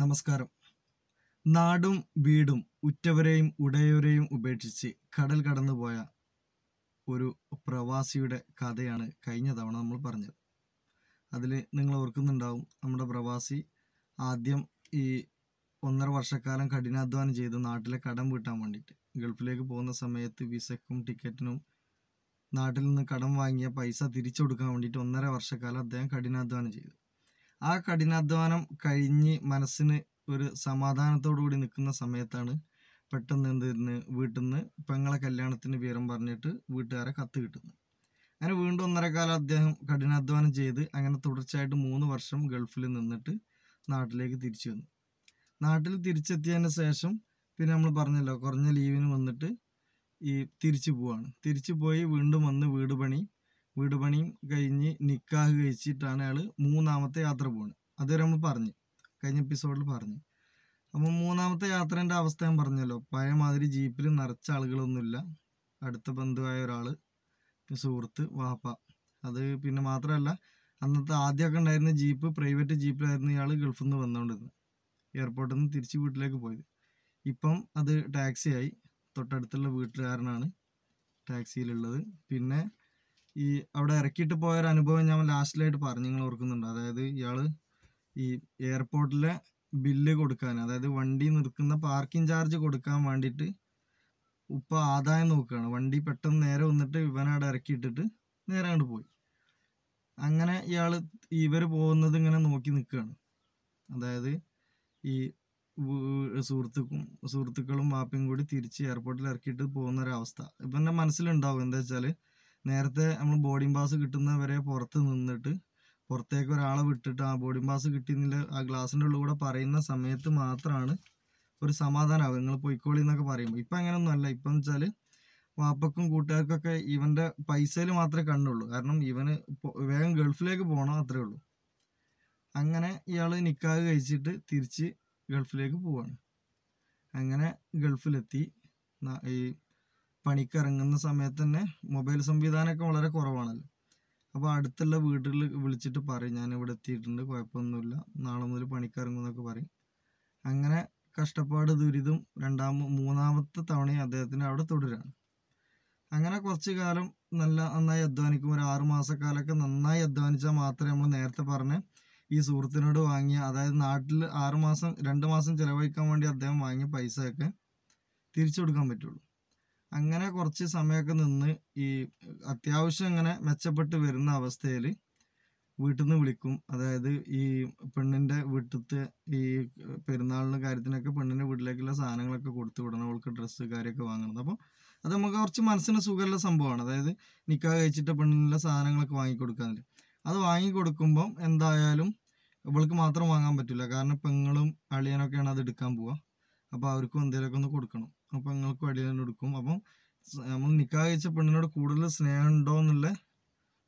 നമസ്കാരം നാടും വീടും ഉറ്റവരെയും ഉടയവരെയും ഉപേക്ഷിച്ച് കടൽ കടന്നുപോയ ഒരു പ്രവാസിയുടെ കഥയാണ് കഴിഞ്ഞ തവണ നമ്മൾ പറഞ്ഞത് അതിൽ നിങ്ങൾ ഓർക്കുന്നുണ്ടാവും നമ്മുടെ പ്രവാസി ആദ്യം ഈ ഒന്നര വർഷക്കാലം കഠിനാധ്വാനം ചെയ്ത് നാട്ടിലെ കടം വീട്ടാൻ വേണ്ടിയിട്ട് ഗൾഫിലേക്ക് പോകുന്ന സമയത്ത് വിസക്കും ടിക്കറ്റിനും നാട്ടിൽ നിന്ന് കടം വാങ്ങിയ പൈസ തിരിച്ചു കൊടുക്കാൻ വേണ്ടിയിട്ട് ഒന്നര വർഷക്കാലം അദ്ദേഹം കഠിനാധ്വാനം ചെയ്തു ആ കഠിനാധ്വാനം കഴിഞ്ഞ് മനസ്സിന് ഒരു സമാധാനത്തോടു കൂടി നിൽക്കുന്ന സമയത്താണ് പെട്ടെന്ന് എന്ത് വീട്ടിൽ നിന്ന് പെങ്ങളെ കല്യാണത്തിന് വിവരം പറഞ്ഞിട്ട് വീട്ടുകാരെ കത്ത് കിട്ടുന്നത് അങ്ങനെ വീണ്ടും ഒന്നരക്കാലം അദ്ദേഹം കഠിനാധ്വാനം ചെയ്ത് അങ്ങനെ തുടർച്ചയായിട്ട് മൂന്ന് വർഷം ഗൾഫിൽ നിന്നിട്ട് നാട്ടിലേക്ക് തിരിച്ചു വന്നു നാട്ടിൽ തിരിച്ചെത്തിയതിന് ശേഷം പിന്നെ നമ്മൾ പറഞ്ഞല്ലോ കുറഞ്ഞ ലീവിന് വന്നിട്ട് ഈ തിരിച്ചു പോവാണ് തിരിച്ചു പോയി വീണ്ടും വന്ന് വീട് പണി വീടുപണിയും കഴിഞ്ഞ് നിക്കാഹ് കഴിച്ചിട്ടാണ് അയാൾ മൂന്നാമത്തെ യാത്ര പോകുന്നത് അതുവരെ നമ്മൾ പറഞ്ഞു കഴിഞ്ഞ എപ്പിസോഡിൽ പറഞ്ഞു അപ്പം മൂന്നാമത്തെ യാത്രേൻ്റെ അവസ്ഥ ഞാൻ പറഞ്ഞല്ലോ പഴയമാതിരി ജീപ്പിൽ നിറച്ച ആളുകളൊന്നുമില്ല അടുത്ത ബന്ധുവായ ഒരാൾ സുഹൃത്ത് വാപ്പ അത് പിന്നെ മാത്രമല്ല അന്നത്തെ ആദ്യമൊക്കെ ഉണ്ടായിരുന്ന ജീപ്പ് പ്രൈവറ്റ് ജീപ്പിലായിരുന്നു ഇയാൾ ഗൾഫിൽ നിന്ന് വന്നുകൊണ്ടിരുന്നത് എയർപോർട്ടിൽ നിന്ന് തിരിച്ച് വീട്ടിലേക്ക് പോയത് ഇപ്പം അത് ടാക്സിയായി തൊട്ടടുത്തുള്ള വീട്ടുകാരനാണ് ടാക്സിയിലുള്ളത് പിന്നെ ഈ അവിടെ ഇറക്കിയിട്ട് പോയ ഒരു അനുഭവം ഞാൻ ലാസ്റ്റിലായിട്ട് പറഞ്ഞു നിങ്ങൾ ഓർക്കുന്നുണ്ട് അതായത് ഇയാള് ഈ എയർപോർട്ടിലെ ബില്ല് കൊടുക്കാൻ അതായത് വണ്ടി നിൽക്കുന്ന പാർക്കിംഗ് ചാർജ് കൊടുക്കാൻ വേണ്ടിയിട്ട് ഉപ്പ ആദായം നോക്കുകയാണ് വണ്ടി പെട്ടെന്ന് നേരെ വന്നിട്ട് ഇവനവിടെ ഇറക്കിയിട്ടിട്ട് നേരെ അങ്ങോട്ട് പോയി അങ്ങനെ ഇയാൾ ഇവർ പോകുന്നത് ഇങ്ങനെ നോക്കി നിൽക്കുകയാണ് അതായത് ഈ സുഹൃത്തുക്കും സുഹൃത്തുക്കളും വാപ്പയും കൂടി തിരിച്ച് എയർപോർട്ടിൽ ഇറക്കിയിട്ട് പോകുന്ന ഒരവസ്ഥ ഇപ്പം എൻ്റെ മനസ്സിലുണ്ടാവും എന്താ വെച്ചാൽ നേരത്തെ നമ്മൾ ബോർഡിംഗ് പാസ് കിട്ടുന്നവരെ പുറത്ത് നിന്നിട്ട് പുറത്തേക്ക് ഒരാളെ വിട്ടിട്ട് ആ ബോർഡിംഗ് പാസ് കിട്ടിയെന്നില്ല ആ ഗ്ലാസിൻ്റെ ഉള്ളിൽ കൂടെ പറയുന്ന സമയത്ത് മാത്രമാണ് ഒരു സമാധാനമാകും നിങ്ങൾ പൊയ്ക്കോളി എന്നൊക്കെ പറയുമ്പോൾ ഇപ്പം അങ്ങനെയൊന്നും അല്ല ഇപ്പം എന്ന് വെച്ചാൽ വാപ്പക്കും കൂട്ടുകാർക്കൊക്കെ ഇവൻ്റെ പൈസയിൽ മാത്രമേ കണ്ടുള്ളൂ കാരണം ഇവന് വേഗം ഗൾഫിലേക്ക് പോകണം അത്രേ ഉള്ളൂ അങ്ങനെ ഇയാൾ നിക്കാഹ് കഴിച്ചിട്ട് തിരിച്ച് ഗൾഫിലേക്ക് പോവാണ് അങ്ങനെ ഗൾഫിലെത്തി ഈ പണിക്ക് ഇറങ്ങുന്ന സമയത്ത് തന്നെ മൊബൈൽ സംവിധാനമൊക്കെ വളരെ കുറവാണല്ലോ അപ്പോൾ അടുത്തുള്ള വീട്ടിൽ വിളിച്ചിട്ട് പറയും ഞാൻ ഇവിടെ എത്തിയിട്ടുണ്ട് കുഴപ്പമൊന്നുമില്ല നാളെ മുതൽ പണിക്ക് ഇറങ്ങുമെന്നൊക്കെ പറയും അങ്ങനെ കഷ്ടപ്പാട് ദുരിതം രണ്ടാമ മൂന്നാമത്തെ തവണയും അദ്ദേഹത്തിന് അവിടെ തുടരാണ് അങ്ങനെ കുറച്ച് കാലം നല്ല നന്നായി അധ്വാനിക്കും ഒരു ആറ് മാസക്കാലമൊക്കെ നന്നായി അധ്വാനിച്ചാൽ മാത്രമേ നമ്മൾ നേരത്തെ പറഞ്ഞ ഈ സുഹൃത്തിനോട് വാങ്ങിയ അതായത് നാട്ടിൽ ആറ് മാസം രണ്ട് മാസം ചിലവഴിക്കാൻ വേണ്ടി അദ്ദേഹം വാങ്ങിയ പൈസയൊക്കെ തിരിച്ചു കൊടുക്കാൻ പറ്റുള്ളൂ അങ്ങനെ കുറച്ച് സമയമൊക്കെ നിന്ന് ഈ അത്യാവശ്യം ഇങ്ങനെ മെച്ചപ്പെട്ട് വരുന്ന അവസ്ഥയിൽ വീട്ടിൽ നിന്ന് വിളിക്കും അതായത് ഈ പെണ്ണിൻ്റെ വീട്ടിലത്തെ ഈ പെരുന്നാളിന് കാര്യത്തിനൊക്കെ പെണ്ണിൻ്റെ വീട്ടിലേക്കുള്ള സാധനങ്ങളൊക്കെ കൊടുത്തു വിടണം അവൾക്ക് ഡ്രസ്സ് കാര്യമൊക്കെ വാങ്ങുന്നത് അപ്പോൾ അത് നമുക്ക് കുറച്ച് മനസ്സിന് സുഖമുള്ള സംഭവമാണ് അതായത് നിക്കാ കഴിച്ചിട്ട് പെണ്ണിനുള്ള സാധനങ്ങളൊക്കെ വാങ്ങിക്കൊടുക്കാൻ അത് വാങ്ങിക്കൊടുക്കുമ്പം എന്തായാലും ഇവൾക്ക് മാത്രം വാങ്ങാൻ പറ്റില്ല കാരണം പെങ്ങളും അളിയനൊക്കെയാണ് അത് എടുക്കാൻ പോവുക അപ്പോൾ അവർക്കും എന്തെങ്കിലുമൊക്കെ ഒന്ന് കൊടുക്കണം അപ്പം നിങ്ങൾക്കും അടി തന്നെ കൊടുക്കും അപ്പം നമ്മൾ നിക്കാ കഴിച്ച പെണ്ണിനോട് കൂടുതൽ സ്നേഹം ഉണ്ടോ എന്നുള്ള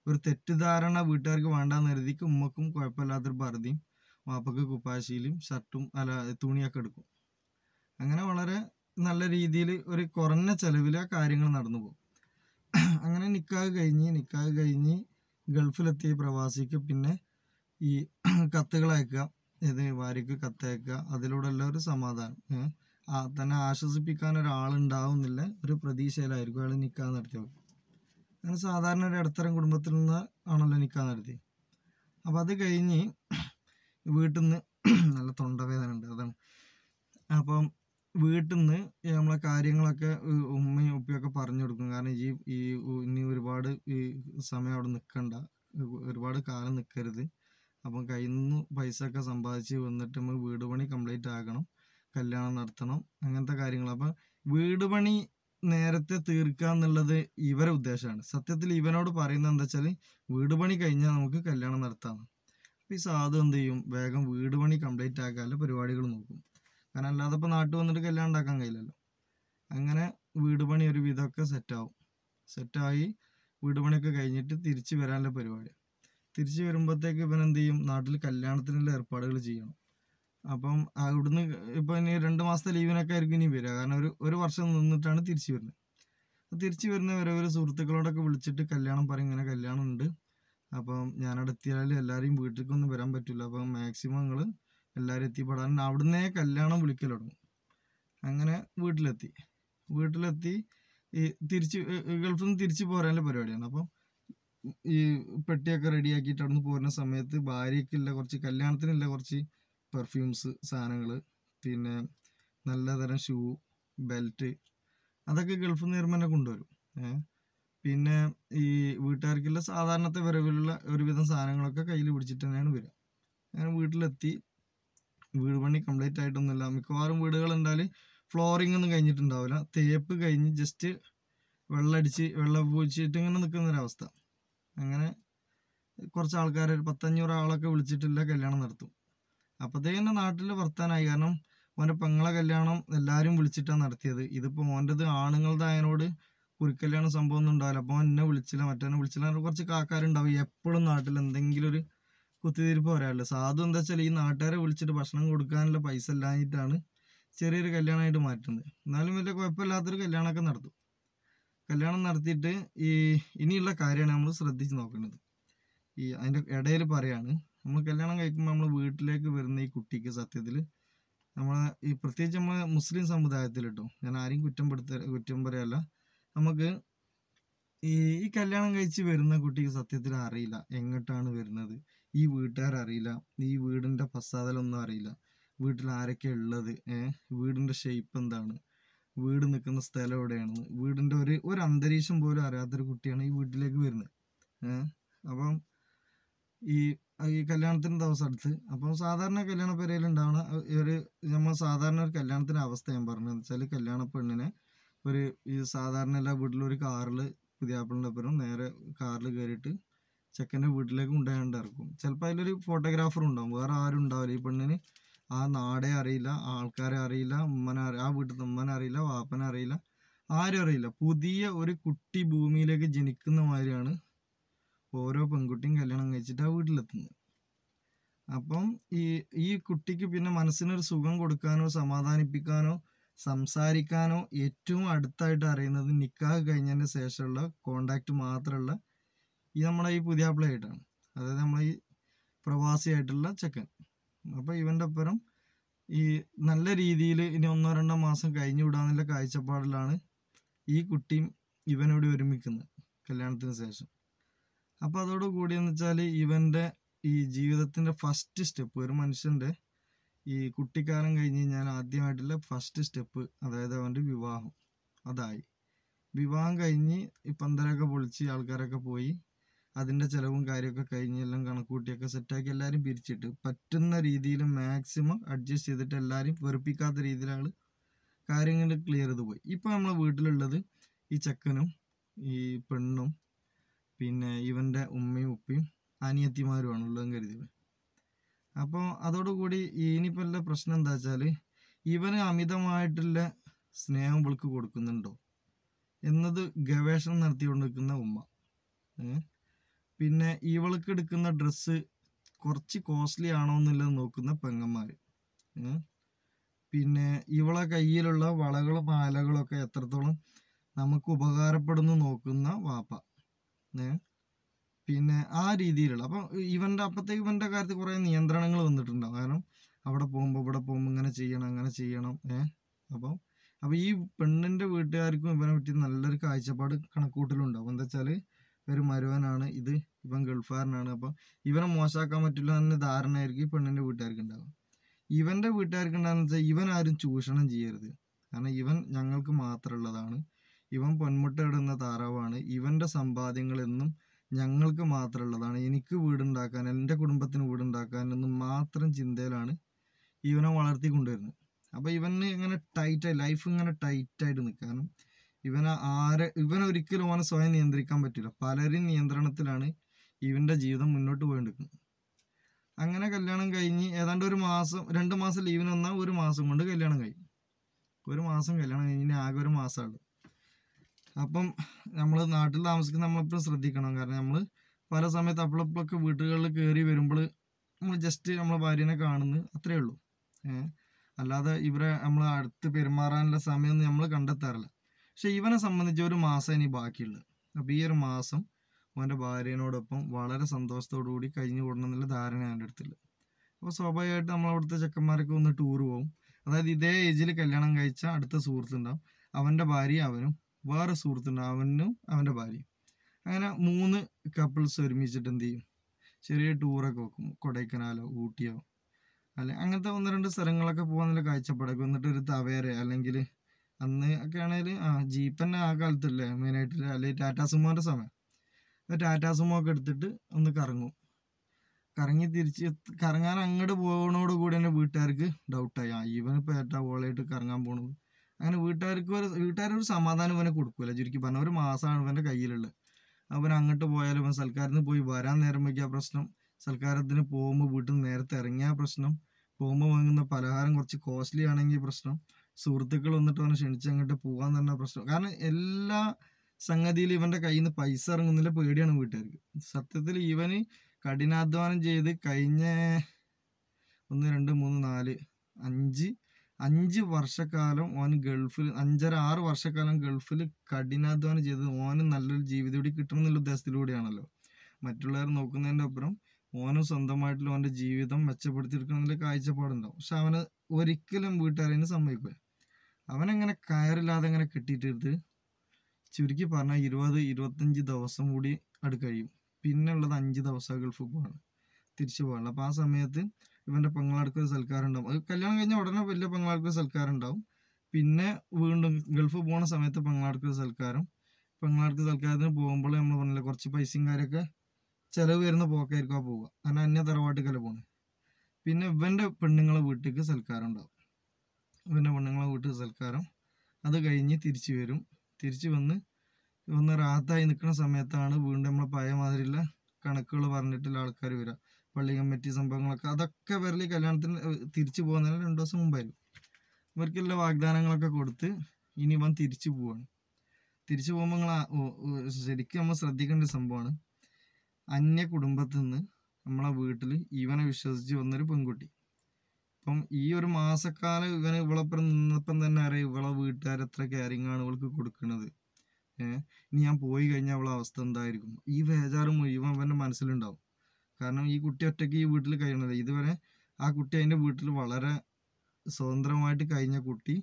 ഒരു തെറ്റിദ്ധാരണ വീട്ടുകാർക്ക് വേണ്ടാന്ന് കരുതിക്ക് ഉമ്മക്കും കുഴപ്പമില്ലാത്തൊരു പറുതിയും വാപ്പക്ക് കുപ്പാശിയിലും ഷർട്ടും അല്ല തുണിയൊക്കെ എടുക്കും അങ്ങനെ വളരെ നല്ല രീതിയിൽ ഒരു കുറഞ്ഞ ചെലവിൽ ആ കാര്യങ്ങൾ നടന്നു പോകും അങ്ങനെ നിക്കാഹ് കഴിഞ്ഞ് നിക്കാഹ് കഴിഞ്ഞ് ഗൾഫിലെത്തിയ പ്രവാസിക്ക് പിന്നെ ഈ കത്തുകൾ അയക്കുക ഇത് ഭാര്യയ്ക്ക് കത്തയക്കുക അതിലൂടെ ഒരു സമാധാനം തന്നെ ആശ്വസിപ്പിക്കാൻ ഒരാളുണ്ടാവുന്നില്ല ഒരു പ്രതീക്ഷയിലായിരിക്കും അയാൾ നിൽക്കാൻ നടത്തിയത് അങ്ങനെ സാധാരണ ഒരു ഇടത്തരം കുടുംബത്തിൽ നിന്ന് ആണല്ലോ നിൽക്കാൻ നടത്തി അപ്പോൾ അത് കഴിഞ്ഞ് വീട്ടിൽ നിന്ന് നല്ല തൊണ്ടവേദന ഉണ്ട് അതാണ് അപ്പം വീട്ടിൽ നിന്ന് നമ്മളെ കാര്യങ്ങളൊക്കെ ഉമ്മയും ഉപ്പയൊക്കെ പറഞ്ഞു കൊടുക്കും കാരണം ഈ ഈ ഇനി ഒരുപാട് ഈ സമയം അവിടെ നിൽക്കണ്ട ഒരുപാട് കാലം നിൽക്കരുത് അപ്പം കയ്യിൽ നിന്ന് പൈസ ഒക്കെ സമ്പാദിച്ച് വന്നിട്ട് നമ്മൾ വീട് പണി കംപ്ലീറ്റ് ആക്കണം കല്യാണം നടത്തണം അങ്ങനത്തെ കാര്യങ്ങൾ അപ്പൊ വീട് പണി നേരത്തെ തീർക്കുക എന്നുള്ളത് ഇവരെ ഉദ്ദേശമാണ് സത്യത്തിൽ ഇവനോട് പറയുന്നത് എന്താ വെച്ചാൽ വീട് പണി കഴിഞ്ഞാൽ നമുക്ക് കല്യാണം നടത്താം അപ്പൊ ഈ സാധു എന്ത് ചെയ്യും വേഗം വീട് പണി കംപ്ലീറ്റ് ആക്കാനുള്ള പരിപാടികൾ നോക്കും കാരണം അല്ലാതെ ഇപ്പൊ നാട്ടിൽ വന്നിട്ട് കല്യാണം ഉണ്ടാക്കാൻ കഴിയില്ലല്ലോ അങ്ങനെ വീട് പണി ഒരു വിധമൊക്കെ സെറ്റാവും സെറ്റായി വീട് പണിയൊക്കെ കഴിഞ്ഞിട്ട് തിരിച്ചു വരാനുള്ള പരിപാടി തിരിച്ചു വരുമ്പോഴത്തേക്ക് ഇവൻ എന്ത് ചെയ്യും നാട്ടിൽ കല്യാണത്തിനുള്ള ഏർപ്പാടുകൾ ചെയ്യണം അപ്പം അവിടുന്ന് ഇപ്പൊ ഇനി രണ്ട് മാസത്തെ ലീവിനൊക്കെ ആയിരിക്കും ഇനി വരിക കാരണം ഒരു ഒരു വർഷം നിന്നിട്ടാണ് തിരിച്ചു വരുന്നത് തിരിച്ചു വരുന്നവരെ ഒരു സുഹൃത്തുക്കളോടൊക്കെ വിളിച്ചിട്ട് കല്യാണം പറയും ഇങ്ങനെ കല്യാണം ഉണ്ട് അപ്പം ഞാനവിടെ എത്തിയാൽ എല്ലാവരെയും വീട്ടിലേക്കൊന്നും വരാൻ പറ്റില്ല അപ്പം മാക്സിമം നിങ്ങൾ എല്ലാവരും എത്തിപ്പെടാൻ അവിടുന്നേ കല്യാണം വിളിക്കൽ തുടങ്ങും അങ്ങനെ വീട്ടിലെത്തി വീട്ടിലെത്തി ഈ തിരിച്ച് ഗൾഫിൽ നിന്ന് തിരിച്ചു പോരാനുള്ള പരിപാടിയാണ് അപ്പം ഈ പെട്ടിയൊക്കെ റെഡിയാക്കിയിട്ട് അവിടെ നിന്ന് പോരുന്ന സമയത്ത് ഭാര്യയ്ക്കില്ല കുറച്ച് കല്യാണത്തിനില്ല കുറച്ച് പെർഫ്യൂംസ് സാധനങ്ങൾ പിന്നെ നല്ലതരം ഷൂ ബെൽറ്റ് അതൊക്കെ ഗൾഫ് നിന്ന് തന്നെ കൊണ്ടുവരും പിന്നെ ഈ വീട്ടുകാർക്കുള്ള സാധാരണത്തെ വരവിലുള്ള ഒരുവിധം സാധനങ്ങളൊക്കെ കയ്യിൽ പിടിച്ചിട്ട് തന്നെയാണ് വരിക അങ്ങനെ വീട്ടിലെത്തി വീട് പണി കംപ്ലീറ്റ് ആയിട്ടൊന്നുമില്ല മിക്കവാറും വീടുകൾ ഉണ്ടായാലും ഫ്ലോറിംഗ് ഒന്നും കഴിഞ്ഞിട്ടുണ്ടാവില്ല തേപ്പ് കഴിഞ്ഞ് ജസ്റ്റ് വെള്ളമടിച്ച് വെള്ളം പൂച്ചിട്ട് ഇങ്ങനെ നിൽക്കുന്നൊരവസ്ഥ അങ്ങനെ കുറച്ച് ആൾക്കാർ ഒരു പത്തഞ്ഞൂറ് ആളൊക്കെ വിളിച്ചിട്ടില്ല കല്യാണം നടത്തും അപ്പോഴത്തേക്കും എൻ്റെ നാട്ടിൽ വർത്താനായി കാരണം ഓൻ്റെ പെങ്ങളെ കല്യാണം എല്ലാവരും വിളിച്ചിട്ടാണ് നടത്തിയത് ഇതിപ്പോൾ ഓൻ്റെത് ആണുങ്ങളതായതിനോട് കുരിക്കല്യാണം സംഭവം ഒന്നും ഉണ്ടാവില്ല അപ്പോൾ എന്നെ വിളിച്ചില്ല മറ്റേനെ വിളിച്ചില്ല കുറച്ച് കാക്കാരുണ്ടാവും എപ്പോഴും നാട്ടിൽ എന്തെങ്കിലും ഒരു കുത്തിതിരിപ്പ് പറയാറില്ല സാധു എന്താ വെച്ചാൽ ഈ നാട്ടുകാരെ വിളിച്ചിട്ട് ഭക്ഷണം കൊടുക്കാനുള്ള പൈസ ഇല്ലാഞ്ഞിട്ടാണ് ചെറിയൊരു കല്യാണമായിട്ട് മാറ്റുന്നത് എന്നാലും വലിയ കുഴപ്പമില്ലാത്തൊരു കല്യാണമൊക്കെ നടത്തും കല്യാണം നടത്തിയിട്ട് ഈ ഇനിയുള്ള കാര്യമാണ് നമ്മൾ ശ്രദ്ധിച്ച് നോക്കേണ്ടത് ഈ അതിൻ്റെ ഇടയിൽ പറയാണ് നമ്മൾ കല്യാണം കഴിക്കുമ്പോൾ നമ്മൾ വീട്ടിലേക്ക് വരുന്ന ഈ കുട്ടിക്ക് സത്യത്തിൽ നമ്മൾ ഈ പ്രത്യേകിച്ച് നമ്മൾ മുസ്ലിം സമുദായത്തിൽ കേട്ടോ ഞാൻ ആരെയും കുറ്റം പെടുത്ത കുറ്റം പറയല്ല നമുക്ക് ഈ ഈ കല്യാണം കഴിച്ച് വരുന്ന കുട്ടിക്ക് സത്യത്തിൽ അറിയില്ല എങ്ങോട്ടാണ് വരുന്നത് ഈ അറിയില്ല ഈ വീടിൻ്റെ പശ്ചാത്തലമൊന്നും അറിയില്ല വീട്ടിൽ ആരൊക്കെ ഉള്ളത് വീടിൻ്റെ ഷേപ്പ് എന്താണ് വീട് നിൽക്കുന്ന സ്ഥലം എവിടെയാണ് വീടിൻ്റെ ഒരു ഒരു അന്തരീക്ഷം പോലും അറിയാത്തൊരു കുട്ടിയാണ് ഈ വീട്ടിലേക്ക് വരുന്നത് അപ്പം ഈ ഈ കല്യാണത്തിൻ്റെ ദിവസം അടുത്ത് അപ്പോൾ സാധാരണ കല്യാണ പെരയിൽ ഒരു നമ്മൾ സാധാരണ ഒരു കല്യാണത്തിൻ്റെ അവസ്ഥ ഞാൻ പറഞ്ഞത് വെച്ചാൽ കല്യാണ പെണ്ണിനെ ഒരു ഈ സാധാരണ എല്ലാ വീട്ടിലും ഒരു കാറിൽ പുതിയാപ്പിളിൻ്റെ ഒപ്പം നേരെ കാറിൽ കയറിയിട്ട് ചെക്കൻ്റെ വീട്ടിലേക്ക് ഉണ്ടായാണ്ട് ഇറക്കും ചിലപ്പോൾ അതിലൊരു ഫോട്ടോഗ്രാഫർ ഉണ്ടാവും വേറെ ആരും ഉണ്ടാവില്ല ഈ പെണ്ണിന് ആ നാടേ അറിയില്ല ആൾക്കാരെ അറിയില്ല ഉമ്മനെ അറിയ ആ വീട്ടിൽ ഉമ്മനെ അറിയില്ല വാപ്പനെ അറിയില്ല ആരും അറിയില്ല പുതിയ ഒരു കുട്ടി ഭൂമിയിലേക്ക് ജനിക്കുന്ന മാതിരിയാണ് ഓരോ പെൺകുട്ടിയും കല്യാണം കഴിച്ചിട്ടാണ് വീട്ടിലെത്തുന്നത് അപ്പം ഈ ഈ കുട്ടിക്ക് പിന്നെ മനസ്സിനൊരു സുഖം കൊടുക്കാനോ സമാധാനിപ്പിക്കാനോ സംസാരിക്കാനോ ഏറ്റവും അടുത്തായിട്ട് അറിയുന്നത് നിക്കാഹ് കഴിഞ്ഞതിന് ശേഷമുള്ള കോണ്ടാക്റ്റ് മാത്രമുള്ള ഈ നമ്മളെ ഈ പുതിയ ആയിട്ടാണ് അതായത് നമ്മളെ ഈ പ്രവാസിയായിട്ടുള്ള ചെക്കൻ അപ്പോൾ ഇവൻ്റെ അപ്പുറം ഈ നല്ല രീതിയിൽ ഇനി ഒന്നോ രണ്ടോ മാസം കഴിഞ്ഞു വിടാന്നുള്ള കാഴ്ചപ്പാടിലാണ് ഈ കുട്ടിയും ഇവനോട് ഒരുമിക്കുന്നത് കല്യാണത്തിന് ശേഷം അപ്പോൾ അതോടുകൂടി എന്ന് വെച്ചാൽ ഇവൻ്റെ ഈ ജീവിതത്തിൻ്റെ ഫസ്റ്റ് സ്റ്റെപ്പ് ഒരു മനുഷ്യൻ്റെ ഈ കുട്ടിക്കാലം കഴിഞ്ഞ് ഞാൻ ആദ്യമായിട്ടുള്ള ഫസ്റ്റ് സ്റ്റെപ്പ് അതായത് അവൻ്റെ വിവാഹം അതായി വിവാഹം കഴിഞ്ഞ് ഈ പന്തലൊക്കെ പൊളിച്ച് ആൾക്കാരൊക്കെ പോയി അതിൻ്റെ ചിലവും കാര്യമൊക്കെ കഴിഞ്ഞ് എല്ലാം കണക്കൂട്ടിയൊക്കെ സെറ്റാക്കി എല്ലാവരും പിരിച്ചിട്ട് പറ്റുന്ന രീതിയിൽ മാക്സിമം അഡ്ജസ്റ്റ് ചെയ്തിട്ട് എല്ലാവരും വെറുപ്പിക്കാത്ത രീതിയിൽ ആൾ കാര്യങ്ങൾ ക്ലിയർ ചെയ്ത് പോയി ഇപ്പോൾ നമ്മളെ വീട്ടിലുള്ളത് ഈ ചെക്കനും ഈ പെണ്ണും പിന്നെ ഇവൻ്റെ ഉമ്മയും ഉപ്പയും അനിയത്തിമാരുമാണ് ഉള്ളതെന്ന് കരുതി അപ്പോൾ അതോടുകൂടി ഇനിയിപ്പോൾ എല്ലാ പ്രശ്നം എന്താ വെച്ചാൽ ഇവന് അമിതമായിട്ടുള്ള സ്നേഹം ഇവൾക്ക് കൊടുക്കുന്നുണ്ടോ എന്നത് ഗവേഷണം നടത്തിക്കൊണ്ടിരിക്കുന്ന ഉമ്മ പിന്നെ ഇവൾക്ക് എടുക്കുന്ന ഡ്രസ്സ് കുറച്ച് കോസ്റ്റ്ലി ആണോ എന്നുള്ളത് നോക്കുന്ന പെങ്ങന്മാർ പിന്നെ ഇവളെ കയ്യിലുള്ള വളകളും മാലകളൊക്കെ എത്രത്തോളം നമുക്ക് ഉപകാരപ്പെടുന്നു നോക്കുന്ന വാപ്പ പിന്നെ ആ രീതിയിലുള്ള അപ്പം ഇവൻ്റെ അപ്പോഴത്തേക്ക് ഇവൻ്റെ കാര്യത്തിൽ കുറേ നിയന്ത്രണങ്ങൾ വന്നിട്ടുണ്ടാവും കാരണം അവിടെ പോകുമ്പോൾ ഇവിടെ പോകുമ്പോൾ ഇങ്ങനെ ചെയ്യണം അങ്ങനെ ചെയ്യണം ഏഹ് അപ്പം അപ്പോൾ ഈ പെണ്ണിൻ്റെ വീട്ടുകാർക്കും ഇവനെ പറ്റി നല്ലൊരു കാഴ്ചപ്പാട് കണക്കൂട്ടലുണ്ടാവും എന്താ വെച്ചാൽ ഒരു മരുവനാണ് ഇത് ഇവൻ ഗൾഫാരനാണ് അപ്പം ഇവനെ മോശമാക്കാൻ പറ്റില്ല എന്ന ധാരണയായിരിക്കും ഈ പെണ്ണിൻ്റെ വീട്ടുകാർക്ക് ഉണ്ടാവും ഇവൻ്റെ വീട്ടുകാർക്ക് വെച്ചാൽ ഇവൻ ആരും ചൂഷണം ചെയ്യരുത് കാരണം ഇവൻ ഞങ്ങൾക്ക് മാത്രമുള്ളതാണ് ഇവൻ പൊന്മുട്ടയിടുന്ന താറാവാണ് ഇവൻ്റെ എന്നും ഞങ്ങൾക്ക് മാത്രമുള്ളതാണ് എനിക്ക് വീടുണ്ടാക്കാൻ എൻ്റെ കുടുംബത്തിന് വീടുണ്ടാക്കാൻ എന്നും മാത്രം ചിന്തയിലാണ് ഇവനെ വളർത്തിക്കൊണ്ടിരുന്നത് അപ്പോൾ ഇവന് ഇങ്ങനെ ടൈറ്റായി ലൈഫ് ഇങ്ങനെ ടൈറ്റായിട്ട് നിൽക്കാനും ഇവനെ ആരെ ഇവനൊരിക്കലും അവനെ സ്വയം നിയന്ത്രിക്കാൻ പറ്റില്ല പലരും നിയന്ത്രണത്തിലാണ് ഇവൻ്റെ ജീവിതം മുന്നോട്ട് പോയിട്ടുണ്ട് അങ്ങനെ കല്യാണം കഴിഞ്ഞ് ഏതാണ്ട് ഒരു മാസം രണ്ട് മാസം ലീവിന് വന്നാൽ ഒരു മാസം കൊണ്ട് കല്യാണം കഴിഞ്ഞു ഒരു മാസം കല്യാണം കഴിഞ്ഞ് ഇനി ആകെ ഒരു മാസമാണ് അപ്പം നമ്മൾ നാട്ടിൽ താമസിക്കുന്ന നമ്മളെപ്പോഴും ശ്രദ്ധിക്കണം കാരണം നമ്മൾ പല സമയത്ത് അപ്പളപ്പളൊക്കെ വീടുകളിൽ കയറി വരുമ്പോൾ നമ്മൾ ജസ്റ്റ് നമ്മളെ ഭാര്യനെ കാണുന്നു അത്രയേ ഉള്ളൂ അല്ലാതെ ഇവരെ നമ്മൾ അടുത്ത് പെരുമാറാനുള്ള സമയമൊന്നും നമ്മൾ കണ്ടെത്താറില്ല പക്ഷെ ഇവനെ സംബന്ധിച്ച് ഒരു മാസം ഇനി ബാക്കിയുള്ളത് അപ്പം ഈ ഒരു മാസം അവൻ്റെ ഭാര്യനോടൊപ്പം വളരെ സന്തോഷത്തോടു കൂടി കഴിഞ്ഞു കൂടണമെന്നുള്ള ധാരണ അവൻ്റെ അടുത്തില്ല അപ്പോൾ സ്വാഭാവികമായിട്ട് നമ്മളവിടുത്തെ ചെക്കന്മാരൊക്കെ ഒന്ന് ടൂർ പോകും അതായത് ഇതേ ഏജിൽ കല്യാണം കഴിച്ച അടുത്ത സുഹൃത്തുണ്ടാവും അവൻ്റെ ഭാര്യ അവനും വേറെ സുഹൃത്തുണ്ട് അവനും അവൻ്റെ ഭാര്യയും അങ്ങനെ മൂന്ന് കപ്പിൾസ് ഒരുമിച്ചിട്ട് എന്ത് ചെയ്യും ചെറിയ ടൂറൊക്കെ വെക്കും കൊടൈക്കനാലോ ഊട്ടിയോ അല്ലെ അങ്ങനത്തെ ഒന്ന് രണ്ട് സ്ഥലങ്ങളൊക്കെ പോകാൻ നല്ല കാഴ്ചപ്പാടൊക്കെ എന്നിട്ട് ഒരു തവേര അല്ലെങ്കിൽ അന്ന് ഒക്കെ ആണെങ്കിൽ ആ ജീപ്പ് തന്നെ ആ കാലത്തല്ലേ മെയിനായിട്ട് അല്ലെങ്കിൽ ടാറ്റാ സുമോൻ്റെ സമയം ടാറ്റാ സുമോ ഒക്കെ എടുത്തിട്ട് ഒന്ന് കറങ്ങും കറങ്ങി തിരിച്ച് കറങ്ങാൻ അങ്ങോട്ട് പോകണോട് കൂടി തന്നെ വീട്ടുകാർക്ക് ഡൗട്ടായി ആ ഇവനിപ്പോൾ ഏട്ടാ ഓളായിട്ട് കറങ്ങാൻ പോകണത് അങ്ങനെ വീട്ടുകാർക്ക് വീട്ടുകാരൊരു സമാധാനം ഇവനെ കൊടുക്കൂല ചുരുക്കി പറഞ്ഞ ഒരു മാസമാണ് ഇവന്റെ കയ്യിലുള്ളത് അവൻ അങ്ങോട്ട് പോയാലും ഇവൻ സൽക്കാരത്തിന് പോയി വരാൻ നേരം വയ്ക്കുക പ്രശ്നം സൽക്കാരത്തിന് പോകുമ്പോൾ വീട്ടിൽ നിന്ന് നേരത്തെ ഇറങ്ങിയ പ്രശ്നം പോകുമ്പോൾ വാങ്ങുന്ന പലഹാരം കുറച്ച് കോസ്റ്റ്ലി ആണെങ്കിൽ പ്രശ്നം സുഹൃത്തുക്കൾ വന്നിട്ട് അവനെ ക്ഷണിച്ച് അങ്ങോട്ട് പോകാൻ തന്നെ പ്രശ്നം കാരണം എല്ലാ സംഗതിയിലും ഇവന്റെ കയ്യിൽ നിന്ന് പൈസ ഇറങ്ങുന്നില്ല പേടിയാണ് വീട്ടുകാർക്ക് സത്യത്തിൽ ഇവന് കഠിനാധ്വാനം ചെയ്ത് കഴിഞ്ഞ ഒന്ന് രണ്ട് മൂന്ന് നാല് അഞ്ച് അഞ്ച് വർഷക്കാലം ഓൻ ഗൾഫിൽ അഞ്ചര ആറ് വർഷക്കാലം ഗൾഫിൽ കഠിനാധ്വാനം ചെയ്ത് ഓന് നല്ലൊരു ജീവിതം കൂടി കിട്ടണം എന്നുള്ള ഉദ്ദേശത്തിലൂടെയാണല്ലോ മറ്റുള്ളവർ നോക്കുന്നതിൻ്റെ ഒപ്പം ഓനും സ്വന്തമായിട്ടുള്ള ഓൻ്റെ ജീവിതം മെച്ചപ്പെടുത്തിയെടുക്കണമെന്നുള്ള കാഴ്ചപ്പാടുണ്ടാവും പക്ഷെ അവന് ഒരിക്കലും വീട്ടുകാരെ സമ്മതിക്കില്ല അവനങ്ങനെ കയറില്ലാതെ അങ്ങനെ കെട്ടിയിട്ടെടുത്ത് ചുരുക്കി പറഞ്ഞാൽ ഇരുപത് ഇരുപത്തഞ്ച് ദിവസം കൂടി അടുക്കഴിയും പിന്നുള്ളത് അഞ്ച് ദിവസം ഗൾഫിൽ പോകണം തിരിച്ചു പോകണം അപ്പോൾ ആ സമയത്ത് ഇവൻ്റെ പങ്ങളാർക്ക് ഒരു സൽക്കാരം ഉണ്ടാവും അത് കല്യാണം കഴിഞ്ഞ ഉടനെ വലിയ പങ്ങളാർക്ക് സൽക്കാരം ഉണ്ടാവും പിന്നെ വീണ്ടും ഗൾഫ് പോകുന്ന സമയത്ത് പങ്ങളാർക്ക് ഒരു സൽക്കാരം പങ്ങളാർക്ക് സൽക്കാരത്തിന് പോകുമ്പോൾ നമ്മൾ പറഞ്ഞില്ല കുറച്ച് പൈസയും കാര്യമൊക്കെ ചിലവ് വരുന്ന പോക്കായിരിക്കും ആ പോവുക കാരണം അന്യ തറവാട്ടിക്കല്ല പോണേ പിന്നെ ഇവൻ്റെ പെണ്ണുങ്ങളെ വീട്ടിലേക്ക് സൽക്കാരം ഉണ്ടാവും ഇവൻ്റെ പെണ്ണുങ്ങളെ വീട്ടിൽ സൽക്കാരം അത് കഴിഞ്ഞ് തിരിച്ചു വരും തിരിച്ചു വന്ന് ഒന്ന് റാത്തായി നിൽക്കുന്ന സമയത്താണ് വീണ്ടും നമ്മളെ പഴയ മാതിരിയുള്ള കണക്കുകൾ പറഞ്ഞിട്ടുള്ള ആൾക്കാർ വരിക പള്ളി കമ്മിറ്റി സംഭവങ്ങളൊക്കെ അതൊക്കെ വരൽ കല്യാണത്തിന് തിരിച്ചു പോകുന്നതിന് രണ്ടു ദിവസം മുമ്പായിരുന്നു ഇവർക്കെല്ലാ വാഗ്ദാനങ്ങളൊക്കെ കൊടുത്ത് ഇനി ഇവൻ തിരിച്ചു പോവാണ് തിരിച്ചു പോകുമ്പോൾ നിങ്ങൾ ശരിക്കും നമ്മൾ ശ്രദ്ധിക്കേണ്ട സംഭവമാണ് അന്യ കുടുംബത്തിൽ നിന്ന് നമ്മളെ വീട്ടിൽ ഇവനെ വിശ്വസിച്ച് വന്നൊരു പെൺകുട്ടി അപ്പം ഈ ഒരു മാസക്കാലം ഇവന് ഇവളപ്പുറം നിന്നപ്പം തന്നെ അറിയാം ഇവളെ വീട്ടുകാരെത്ര കാര്യങ്ങളാണ് ഇവൾക്ക് കൊടുക്കുന്നത് ഏഹ് ഇനി ഞാൻ പോയി കഴിഞ്ഞാൽ അവളെ അവസ്ഥ എന്തായിരിക്കും ഈ വേചാരം മുഴുവൻ അവൻ്റെ മനസ്സിലുണ്ടാവും കാരണം ഈ കുട്ടി ഒറ്റയ്ക്ക് ഈ വീട്ടിൽ കഴിയണത് ഇതുവരെ ആ കുട്ടി അതിൻ്റെ വീട്ടിൽ വളരെ സ്വതന്ത്രമായിട്ട് കഴിഞ്ഞ കുട്ടി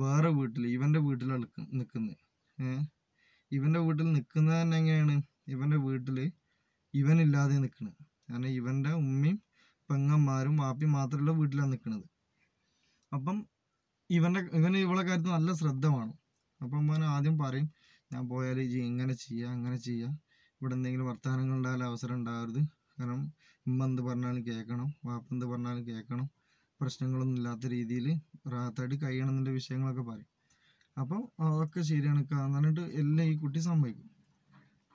വേറെ വീട്ടിൽ ഇവൻ്റെ വീട്ടിൽ നിൽക്കുന്നത് ഇവൻ്റെ വീട്ടിൽ നിൽക്കുന്നത് തന്നെ എങ്ങനെയാണ് ഇവൻ്റെ വീട്ടിൽ ഇവനില്ലാതെ നിൽക്കുന്നത് കാരണം ഇവൻ്റെ ഉമ്മയും പെങ്ങന്മാരും വാപ്പി മാത്രമല്ല വീട്ടിലാണ് നിൽക്കുന്നത് അപ്പം ഇവൻ്റെ ഇവന് ഇവളെ കാര്യത്തിൽ നല്ല ശ്രദ്ധ വേണം അപ്പം അമ്മ ആദ്യം പറയും ഞാൻ പോയാൽ ഇങ്ങനെ ചെയ്യുക അങ്ങനെ ചെയ്യുക ഇവിടെ എന്തെങ്കിലും വർത്തമാനങ്ങൾ ഉണ്ടാകാൻ അവസരം ഉണ്ടാകരുത് കാരണം ഉമ്മ എന്ത് പറഞ്ഞാലും കേൾക്കണം വാപ്പ എന്ത് പറഞ്ഞാലും കേൾക്കണം പ്രശ്നങ്ങളൊന്നും ഇല്ലാത്ത രീതിയിൽ റാത്തായിട്ട് കഴിയണം എന്നുള്ള വിഷയങ്ങളൊക്കെ പറയും അപ്പം അതൊക്കെ ശരിയാണ് എന്ന് പറഞ്ഞിട്ട് എല്ലാം ഈ കുട്ടി സമ്മതിക്കും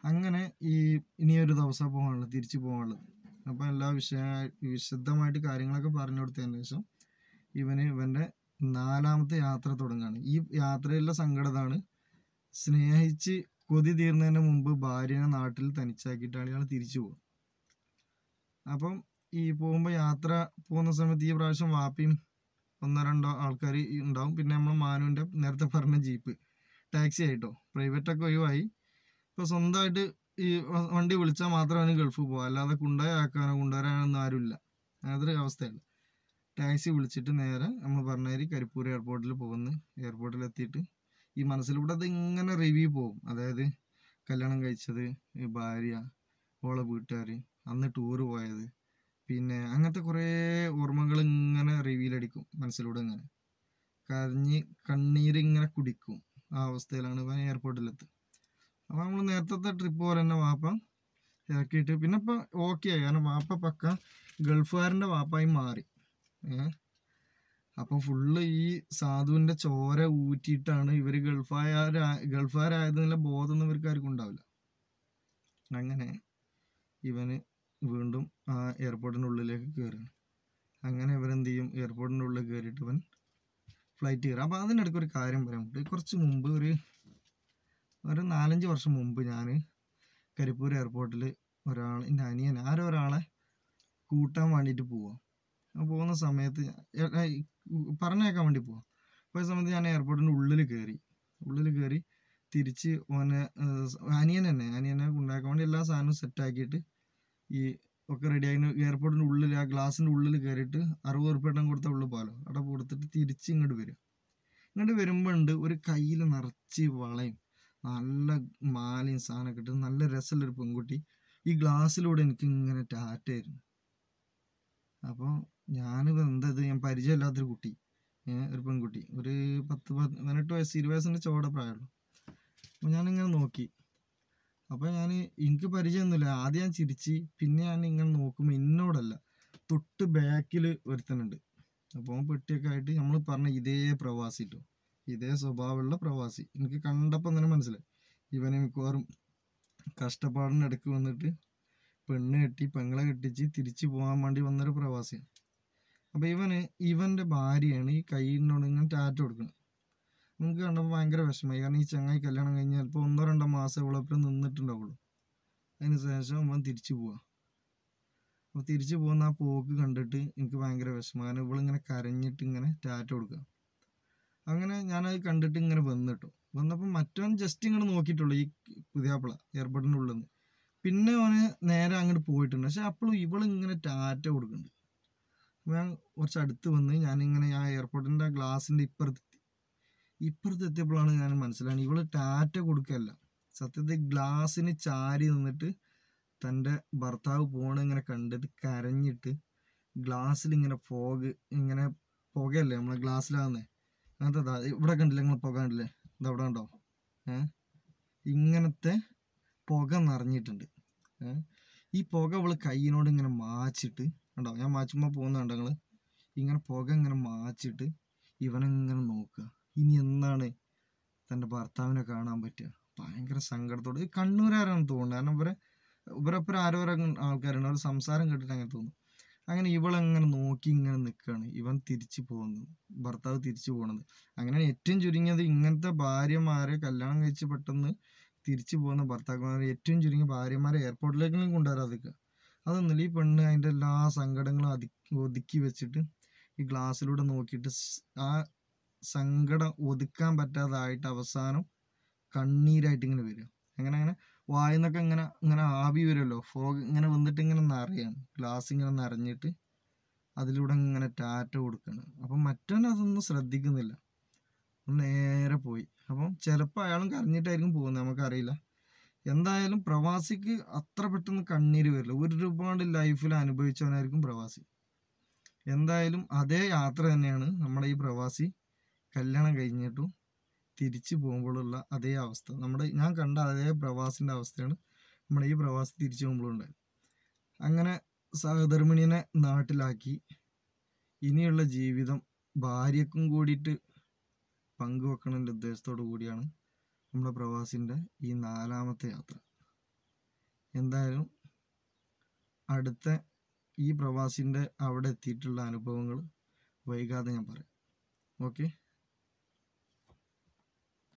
അങ്ങനെ ഈ ഇനിയൊരു ദിവസം പോകാനുള്ളത് തിരിച്ചു പോകാനുള്ളത് അപ്പം എല്ലാ വിഷയ വിശദമായിട്ട് കാര്യങ്ങളൊക്കെ പറഞ്ഞു കൊടുത്തതിന് ശേഷം ഇവന് ഇവൻ്റെ നാലാമത്തെ യാത്ര തുടങ്ങുകയാണ് ഈ യാത്രയിലെ സങ്കടതാണ് സ്നേഹിച്ച് കൊതി തീർന്നതിന് മുമ്പ് ഭാര്യനെ നാട്ടിൽ തനിച്ചാക്കിയിട്ട് ഇയാൾ തിരിച്ചു പോകുന്നത് അപ്പം ഈ പോകുമ്പോൾ യാത്ര പോകുന്ന സമയത്ത് ഈ പ്രാവശ്യം വാപ്പിയും ഒന്നോ രണ്ടോ ആൾക്കാർ ഉണ്ടാവും പിന്നെ നമ്മൾ മാനുവിൻ്റെ നേരത്തെ പറഞ്ഞ ജീപ്പ് ടാക്സി ആയിട്ടോ പ്രൈവറ്റൊക്കെ ഒഴിവായി ഇപ്പോൾ സ്വന്തമായിട്ട് ഈ വണ്ടി വിളിച്ചാൽ മാത്രം അവന് ഗൾഫ് പോകാം അല്ലാതെ കൊണ്ടുപോയാക്കാനോ കൊണ്ടുവരാനൊന്നും ആരുമില്ല അതൊരു അവസ്ഥയാണ് ടാക്സി വിളിച്ചിട്ട് നേരെ നമ്മൾ പറഞ്ഞാൽ കരിപ്പൂർ എയർപോർട്ടിൽ പോകുന്നു എയർപോർട്ടിലെത്തിയിട്ട് ഈ മനസ്സിലൂടെ അത് ഇങ്ങനെ റിവ്യൂ പോകും അതായത് കല്യാണം കഴിച്ചത് ഭാര്യ ഓളെ വീട്ടുകാർ അന്ന് ടൂർ പോയത് പിന്നെ അങ്ങനത്തെ കുറേ ഓർമ്മകൾ ഇങ്ങനെ അടിക്കും മനസ്സിലൂടെ ഇങ്ങനെ കരഞ്ഞ് ഇങ്ങനെ കുടിക്കും ആ അവസ്ഥയിലാണ് ഇവൻ എയർപോർട്ടിലെത്തുക അപ്പോൾ നമ്മൾ നേരത്തെ ട്രിപ്പ് പോലെ തന്നെ വാപ്പ ഇറക്കിയിട്ട് പിന്നെ ഇപ്പം ഓക്കെ ആയി കാരണം വാപ്പ പക്ക ഗൾഫുകാരൻ്റെ വാപ്പായി മാറി അപ്പം ഫുള്ള് ഈ സാധുവിൻ്റെ ചോര ഊറ്റിയിട്ടാണ് ഇവർ ഗൾഫായ ബോധം ഒന്നും ഇവർക്ക് ആർക്കും ഉണ്ടാവില്ല അങ്ങനെ ഇവന് വീണ്ടും ആ എയർപോർട്ടിൻ്റെ ഉള്ളിലേക്ക് കയറുകയാണ് അങ്ങനെ എന്ത് ചെയ്യും എയർപോർട്ടിൻ്റെ ഉള്ളിൽ കയറിയിട്ട് ഇവൻ ഫ്ലൈറ്റ് കയറും അപ്പോൾ അതിനിടയ്ക്ക് ഒരു കാര്യം പറയാൻ പറ്റും കുറച്ച് മുമ്പ് ഒരു ഒരു നാലഞ്ച് വർഷം മുമ്പ് ഞാൻ കരിപ്പൂർ എയർപോർട്ടിൽ ഒരാൾ എൻ്റെ അനിയൻ ആരോ ഒരാളെ കൂട്ടാൻ വേണ്ടിയിട്ട് പോവാം പോകുന്ന സമയത്ത് പറഞ്ഞേക്കാൻ വേണ്ടി പോവാം പോയ സമയത്ത് ഞാൻ എയർപോർട്ടിൻ്റെ ഉള്ളിൽ കയറി ഉള്ളിൽ കയറി തിരിച്ച് ഓനെ അനിയൻ തന്നെ അനിയനെ കൊണ്ടാക്കാൻ വേണ്ടി എല്ലാ സാധനവും സെറ്റാക്കിയിട്ട് ഈ ഒക്കെ റെഡി ആയി എയർപോർട്ടിൻ്റെ ഉള്ളിൽ ആ ഗ്ലാസിൻ്റെ ഉള്ളിൽ കയറിയിട്ട് അറുപത് എണ്ണം കൊടുത്ത ഉള്ളു പാലം അവിടെ കൊടുത്തിട്ട് തിരിച്ച് ഇങ്ങോട്ട് വരും ഇങ്ങോട്ട് വരുമ്പോൾ ഉണ്ട് ഒരു കയ്യിൽ നിറച്ച് വളയും നല്ല മാലയും സാധനമൊക്കെ ഇട്ട് നല്ല രസമുള്ളൊരു പെൺകുട്ടി ഈ ഗ്ലാസ്സിലൂടെ എനിക്ക് ഇങ്ങനെ ടാറ്റായിരുന്നു അപ്പോൾ ഞാനിപ്പോൾ എന്താ ഇത് ഞാൻ പരിചയമില്ലാത്തൊരു കുട്ടി ഒരു പെൺകുട്ടി ഒരു പത്ത് പതിനെട്ട് വയസ്സ് ഇരുപത് വയസ്സിൻ്റെ ചോടെ പ്രായമുള്ളൂ അപ്പോൾ ഞാനിങ്ങനെ നോക്കി അപ്പോൾ ഞാൻ എനിക്ക് പരിചയമൊന്നുമില്ല ആദ്യം ഞാൻ ചിരിച്ച് പിന്നെ ഞാൻ ഇങ്ങനെ നോക്കുമ്പോൾ എന്നോടല്ല തൊട്ട് ബാക്കിൽ ഒരുത്തനുണ്ട് അപ്പോൾ പെട്ടിയൊക്കെ ആയിട്ട് നമ്മൾ പറഞ്ഞ ഇതേ പ്രവാസി ട്ടോ ഇതേ സ്വഭാവമുള്ള പ്രവാസി എനിക്ക് കണ്ടപ്പോൾ അങ്ങനെ മനസ്സിലായി ഇവനെ മിക്കവാറും കഷ്ടപ്പാടിൻ്റെ ഇടയ്ക്ക് വന്നിട്ട് പെണ്ണ് കെട്ടി പെങ്ങളെ കെട്ടിച്ച് തിരിച്ചു പോകാൻ വേണ്ടി വന്നൊരു പ്രവാസിയാണ് അപ്പോൾ ഇവന് ഇവൻ്റെ ഭാര്യയാണ് ഈ കൈയിനോട് ഇങ്ങനെ ടാറ്റ കൊടുക്കുന്നത് നമുക്ക് കണ്ടപ്പോൾ ഭയങ്കര വിഷമമായി കാരണം ഈ ചങ്ങായി കല്യാണം കഴിഞ്ഞ് ചിലപ്പോൾ ഒന്നോ രണ്ടോ മാസം ഇവളൊപ്പം നിന്നിട്ടുണ്ടാവുള്ളൂ അതിന് ശേഷം ഇവൻ തിരിച്ചു പോവാ അപ്പോൾ തിരിച്ചു പോകുന്ന ആ പോക്ക് കണ്ടിട്ട് എനിക്ക് ഭയങ്കര വിഷമം കാരണം ഇവളിങ്ങനെ കരഞ്ഞിട്ട് ഇങ്ങനെ ടാറ്റ കൊടുക്കുക അങ്ങനെ ഞാനത് കണ്ടിട്ട് ഇങ്ങനെ വന്നിട്ടു വന്നപ്പോൾ മറ്റവൻ ജസ്റ്റ് ഇങ്ങോട്ട് നോക്കിയിട്ടുള്ളൂ ഈ പുതിയാപ്പിള എയർപോർട്ടിൻ്റെ ഉള്ളിൽ നിന്ന് പിന്നെ അവന് നേരെ അങ്ങോട്ട് പോയിട്ടുണ്ട് പക്ഷെ അപ്പോഴും ഇവളിങ്ങനെ ടാറ്റ കൊടുക്കുന്നുണ്ട് ഞാൻ കുറച്ച് അടുത്ത് വന്ന് ഞാനിങ്ങനെ ആ എയർപോർട്ടിൻ്റെ ഗ്ലാസിൻ്റെ ഇപ്പുറത്ത് ഇപ്പുറത്ത് എത്തിയപ്പോഴാണ് ഞാൻ മനസ്സിലാണ് ഇവള് ടാറ്റ കൊടുക്കല്ല സത്യത്തിൽ ഗ്ലാസ്സിന് ചാരി നിന്നിട്ട് തൻ്റെ ഭർത്താവ് പോണ ഇങ്ങനെ കണ്ടിട്ട് കരഞ്ഞിട്ട് ഗ്ലാസ്സിൽ ഇങ്ങനെ ഫോഗ് ഇങ്ങനെ പുകയല്ലേ നമ്മളെ ഗ്ലാസ്സിലാകുന്നേ അങ്ങനത്തെ ഇവിടെ കണ്ടില്ലേ നിങ്ങൾ പുക കണ്ടില്ലേ ഇത് അവിടെ ഉണ്ടോ ഏഹ് ഇങ്ങനത്തെ പുക നിറഞ്ഞിട്ടുണ്ട് ഏഹ് ഈ പുക അവള് കയ്യിനോട് ഇങ്ങനെ മാച്ചിട്ട് കണ്ടോ ഞാൻ മാച്ചുമ്പോൾ പോകുന്നുണ്ടോ നിങ്ങൾ ഇങ്ങനെ പുക ഇങ്ങനെ മാച്ചിട്ട് ഇവനെങ്ങനെ നോക്കുക ഇനി എന്നാണ് തൻ്റെ ഭർത്താവിനെ കാണാൻ പറ്റുക ഭയങ്കര സങ്കടത്തോട് ഈ കണ്ണൂരാരാണെന്ന് തോന്നുന്നു കാരണം ഇവരെ ഇവരൊപ്പം ആരോ ആൾക്കാരാണ് അവർ സംസാരം കേട്ടിട്ട് അങ്ങനെ തോന്നും അങ്ങനെ ഇവളങ്ങനെ നോക്കി ഇങ്ങനെ നിൽക്കുകയാണ് ഇവൻ തിരിച്ചു പോകുന്നു ഭർത്താവ് തിരിച്ചു പോകുന്നത് അങ്ങനെയാണ് ഏറ്റവും ചുരുങ്ങിയത് ഇങ്ങനത്തെ ഭാര്യമാരെ കല്യാണം കഴിച്ച് പെട്ടെന്ന് തിരിച്ചു പോകുന്ന ഭർത്താക്കന്മാരെ ഏറ്റവും ചുരുങ്ങിയ ഭാര്യമാരെ എയർപോർട്ടിലേക്കെങ്കിലും അതൊക്കെ അതൊന്നും ഈ പെണ്ണ് അതിൻ്റെ എല്ലാ സങ്കടങ്ങളും അതി ഒതുക്കി വെച്ചിട്ട് ഈ ഗ്ലാസ്സിലൂടെ നോക്കിയിട്ട് ആ സങ്കടം ഒതുക്കാൻ പറ്റാതായിട്ട് അവസാനം കണ്ണീരായിട്ട് ഇങ്ങനെ വരും അങ്ങനെ അങ്ങനെ നിന്നൊക്കെ ഇങ്ങനെ ഇങ്ങനെ ആവി വരുമല്ലോ ഫോഗ് ഇങ്ങനെ വന്നിട്ട് ഇങ്ങനെ നിറയാണ് ഗ്ലാസ് ഇങ്ങനെ നിറഞ്ഞിട്ട് അതിലൂടെ ഇങ്ങനെ ടാറ്റ കൊടുക്കണം അപ്പം മറ്റവൻ അതൊന്നും ശ്രദ്ധിക്കുന്നില്ല നേരെ പോയി അപ്പം ചിലപ്പോൾ അയാളും കരഞ്ഞിട്ടായിരിക്കും പോകുന്നത് നമുക്കറിയില്ല എന്തായാലും പ്രവാസിക്ക് അത്ര പെട്ടെന്ന് കണ്ണീര് വരില്ല ഒരുപാട് ലൈഫിൽ അനുഭവിച്ചവനായിരിക്കും പ്രവാസി എന്തായാലും അതേ യാത്ര തന്നെയാണ് നമ്മുടെ ഈ പ്രവാസി കല്യാണം കഴിഞ്ഞിട്ടും തിരിച്ചു പോകുമ്പോഴുള്ള അതേ അവസ്ഥ നമ്മുടെ ഞാൻ കണ്ട അതേ പ്രവാസിൻ്റെ അവസ്ഥയാണ് നമ്മുടെ ഈ പ്രവാസി തിരിച്ചു പോകുമ്പോഴുണ്ടായത് അങ്ങനെ സഹധർമ്മിണിനെ നാട്ടിലാക്കി ഇനിയുള്ള ജീവിതം ഭാര്യക്കും കൂടിയിട്ട് പങ്കുവെക്കണം ഉദ്ദേശത്തോടു കൂടിയാണ് നമ്മുടെ പ്രവാസിൻ്റെ ഈ നാലാമത്തെ യാത്ര എന്തായാലും അടുത്ത ഈ പ്രവാസിൻ്റെ അവിടെ എത്തിയിട്ടുള്ള അനുഭവങ്ങൾ വൈകാതെ ഞാൻ പറയാം ഓക്കെ